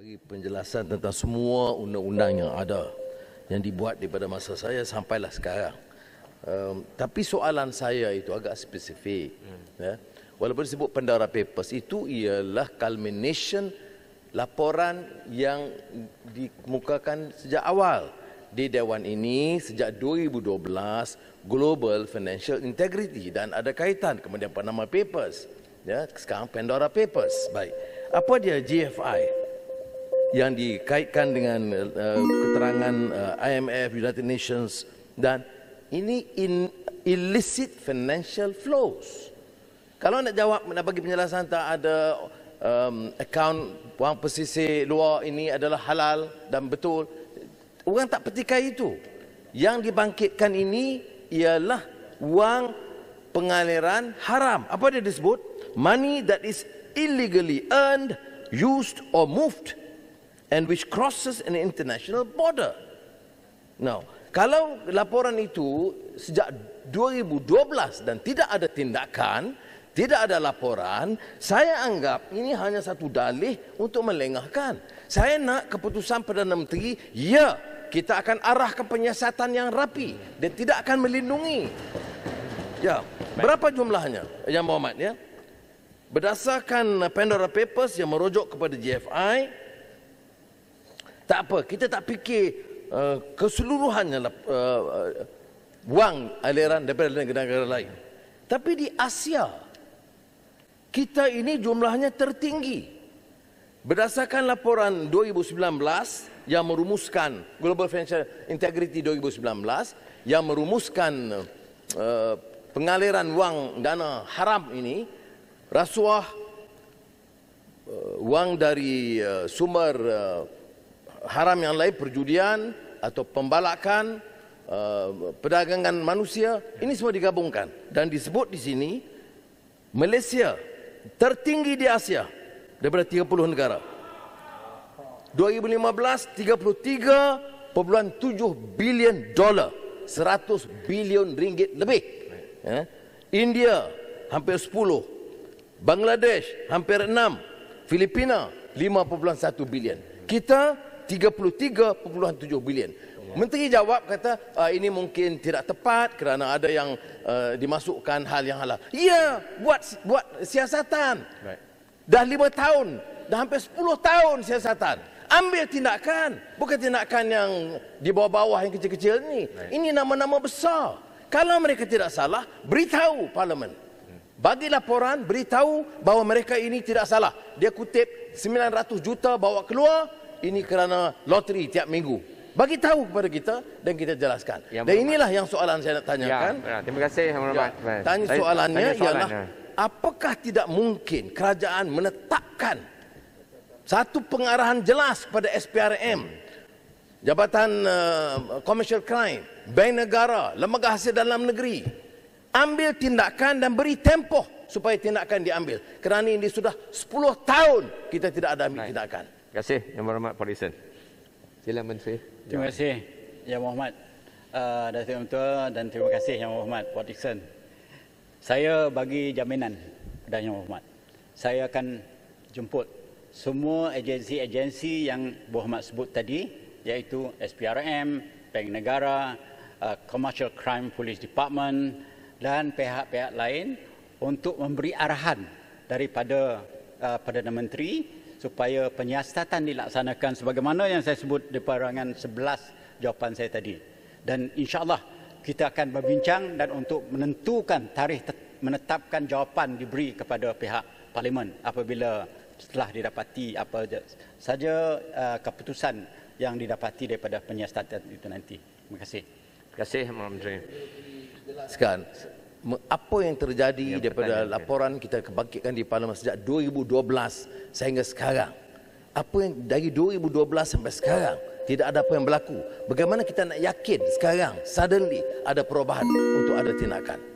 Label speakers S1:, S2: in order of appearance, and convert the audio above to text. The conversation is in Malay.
S1: Bagi penjelasan tentang semua undang-undang yang ada yang dibuat daripada masa saya sampailah sekarang. Um, tapi soalan saya itu agak spesifik. Hmm. Ya. Walaupun disebut pendara papers, itu ialah culmination laporan yang dikemukakan sejak awal di Dewan ini sejak 2012 Global Financial Integrity dan ada kaitan kemudian Panama Papers ya sekarang Pandora Papers baik apa dia GFI yang dikaitkan dengan uh, keterangan uh, eh, IMF, United Nations dan ini in illicit financial flows. Kalau nak jawab, nak bagi penjelasan tak ada um, account wang pesisir luar ini adalah halal dan betul. Orang tak petikai itu. Yang dibangkitkan ini ialah wang pengaliran haram. Apa dia disebut? Money that is illegally earned, used or moved and which crosses an international border. Now, kalau laporan itu sejak 2012 dan tidak ada tindakan, tidak ada laporan, saya anggap ini hanya satu dalih untuk melengahkan. Saya nak keputusan Perdana Menteri, ya, kita akan arah ke penyiasatan yang rapi dan tidak akan melindungi. Ya, berapa jumlahnya, Yang Muhammad? Ya? Berdasarkan Pandora Papers yang merujuk kepada GFI, tak apa, kita tak fikir uh, keseluruhannya uh, uh, wang aliran daripada negara-negara lain. Tapi di Asia, kita ini jumlahnya tertinggi. Berdasarkan laporan 2019 yang merumuskan Global Financial Integrity 2019 yang merumuskan uh, pengaliran wang dana haram ini, rasuah uh, wang dari uh, sumber uh, haram yang lain perjudian atau pembalakan uh, perdagangan manusia ini semua digabungkan dan disebut di sini Malaysia tertinggi di Asia daripada 30 negara 2015 33.7 bilion dolar 100 bilion ringgit lebih eh? India hampir 10 Bangladesh hampir 6 Filipina 5.1 bilion kita 33.7 bilion. Menteri jawab kata ah, ini mungkin tidak tepat kerana ada yang uh, dimasukkan hal yang halal. Ya, buat buat siasatan. Right. Dah lima tahun, dah hampir sepuluh tahun siasatan. Ambil tindakan, bukan tindakan yang di bawah-bawah yang kecil-kecil ni. Right. Ini nama-nama besar. Kalau mereka tidak salah, beritahu parlimen. Hmm. Bagi laporan, beritahu bahawa mereka ini tidak salah. Dia kutip 900 juta bawa keluar, ini kerana loteri tiap minggu. Bagi tahu kepada kita dan kita jelaskan. Ya, dan inilah yang soalan saya nak tanyakan.
S2: Ya, ya terima kasih Ya, tanya soalannya, tanya soalannya ialah ya.
S1: apakah tidak mungkin kerajaan menetapkan satu pengarahan jelas pada SPRM, Jabatan uh, Commercial Crime, Bank Negara, Lembaga Hasil Dalam Negeri ambil tindakan dan beri tempoh supaya tindakan diambil. Kerana ini sudah 10 tahun kita tidak ada ambil tindakan.
S2: Terima kasih Yang Berhormat Pak Sila Menteri. Terima kasih Yang Berhormat uh, Datuk Mentua dan terima kasih Yang Berhormat Pak Saya bagi jaminan kepada Yang Berhormat. Saya akan jemput semua agensi-agensi yang Berhormat sebut tadi iaitu SPRM, Bank Negara, ah, Commercial Crime Police Department dan pihak-pihak lain untuk memberi arahan daripada uh, Perdana Menteri supaya penyiasatan dilaksanakan sebagaimana yang saya sebut di parangan 11 jawapan saya tadi. Dan insyaAllah kita akan berbincang dan untuk menentukan tarikh menetapkan jawapan diberi kepada pihak parlimen apabila setelah didapati apa saja uh, keputusan yang didapati daripada penyiasatan itu nanti.
S1: Terima kasih. Terima kasih, Mohd. Menteri. Sekarang apa yang terjadi ya, daripada pertanyaan. laporan kita kebangkitkan di parlimen sejak 2012 sehingga sekarang apa yang dari 2012 sampai sekarang tidak ada apa yang berlaku bagaimana kita nak yakin sekarang suddenly ada perubahan untuk ada tindakan